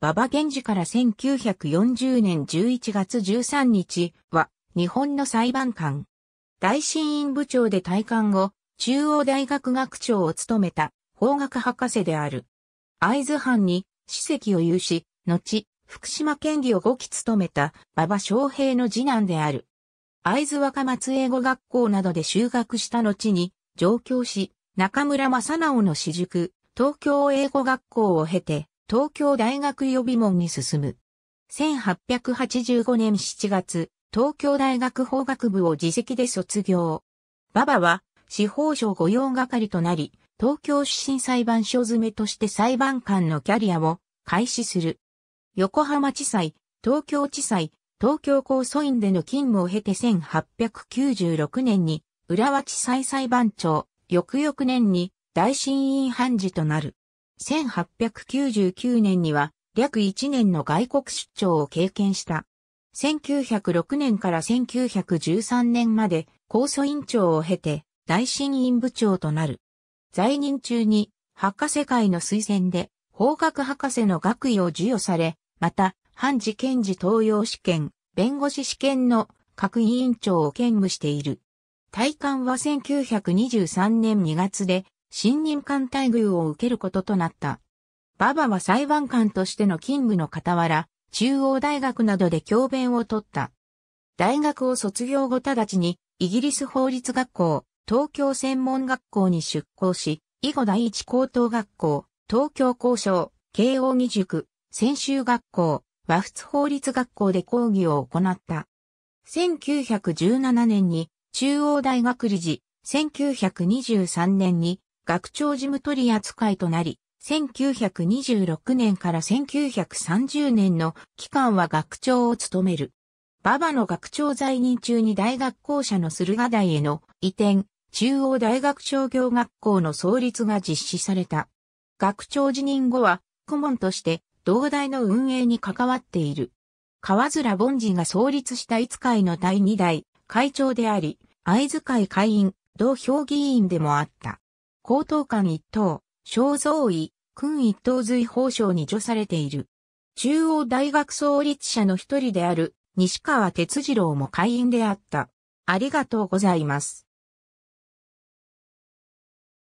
馬場源氏から1940年11月13日は日本の裁判官。大審院部長で退官後、中央大学学長を務めた法学博士である。会津藩に史跡を有し、後、福島県議を5期務めた馬場昌平の次男である。会津若松英語学校などで修学した後に上京し、中村正直の私塾、東京英語学校を経て、東京大学予備門に進む。1885年7月、東京大学法学部を自席で卒業。馬場は司法省御用係となり、東京主審裁判所詰めとして裁判官のキャリアを開始する。横浜地裁、東京地裁、東京高訴院での勤務を経て1896年に浦和地裁裁判長、翌々年に大審院判事となる。1899年には約1年の外国出張を経験した。1906年から1913年まで控訴院長を経て大審院部長となる。在任中に博士会の推薦で法学博士の学位を授与され、また、判事検事東洋試験、弁護士試験の各委員長を兼務している。体感は1923年2月で新任官待遇を受けることとなった。ババは裁判官としての勤務の傍ら、中央大学などで教鞭を取った。大学を卒業後直ちに、イギリス法律学校、東京専門学校に出向し、以後第一高等学校、東京交渉、慶応義塾、専修学校、和仏法律学校で講義を行った。1917年に中央大学理事、1923年に学長事務取り扱いとなり、1926年から1930年の期間は学長を務める。馬場の学長在任中に大学校舎の駿河台への移転、中央大学商業学校の創立が実施された。学長辞任後は、顧問として、同大の運営に関わっている。河面凡人が創立した五会の第二代会長であり、会津会会員、同評議員でもあった。高等官一等、肖像医、君一等随法省に除されている。中央大学創立者の一人である西川哲次郎も会員であった。ありがとうございます。